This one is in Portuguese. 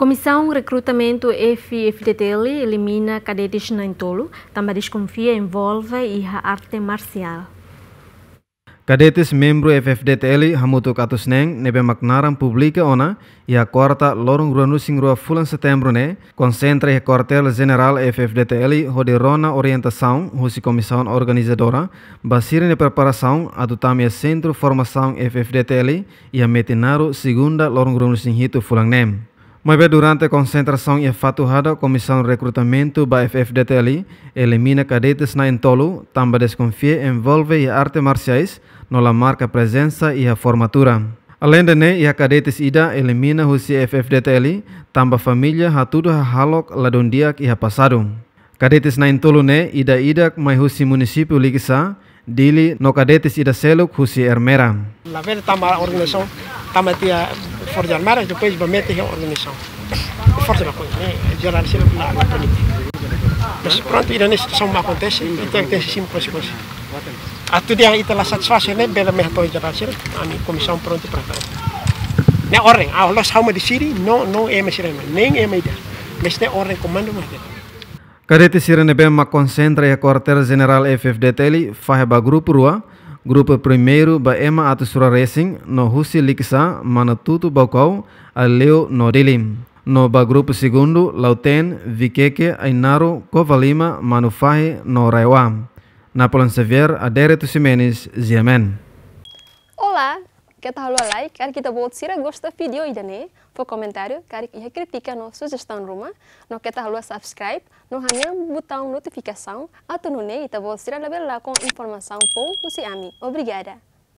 Comissão Recrutamento FFTTL elimina cadetes na Entolo, também desconfia, envolve e a arte marcial. Cadetes membro FFDTL hamutu katus neng nebe maknaran publika ona ia korta lorong ruanu rua fulan setembro ne né? concentra e quartel general FFDTL rodirona orientação husi comissão organizadora basira ne preparação adutami centro formação FFDTL ia metinaro segunda lorong ruanu hitu fulang nem né? Mas bem, durante a concentração é e faturada, a Comissão de Recrutamento da ali elimina cadetes na Entolo, também desconfia envolve a e arte marciais, la marca presença e a formatura. Além de ne, a cadetes ida elimina o ali, também família a tudo a halok ladondiak e a passado. Cadetes na Entolo ne, ida idak mai husi município Ligisa, dili no cadetes ida seluk husi Ermera. La tambah a organização, também forjan mara to pej ba mete he organisation forse la cosa giornale se la la politica dus pronto som te te sim così così attu dia ita la satisfazione bella me to giornale se ani commission pronto prata ne orang ah los di siri no no e me sirena ning e me da mesne orang komando de. Kadete sirene bem ma konsentra ya quartel general FFD Teli fahe ba grup rua Grupo primeiro ba ema atu sura racing no husi liksa mana tutu bakau a leo no rilim. No ba grupo segundo lauten vikeke ainaro kovalima manufahi no raiwam. Napoleon Xavier Adere Tusimenes Ziamen. Quer lua like, quer que kita bot sira vídeo video né for comentário, quer ia critica no sugestão ruma, não quer lua subscribe, no hanya botão notificação, atu no nei, tá bot sira label lá com informação pou usi ami. Obrigada.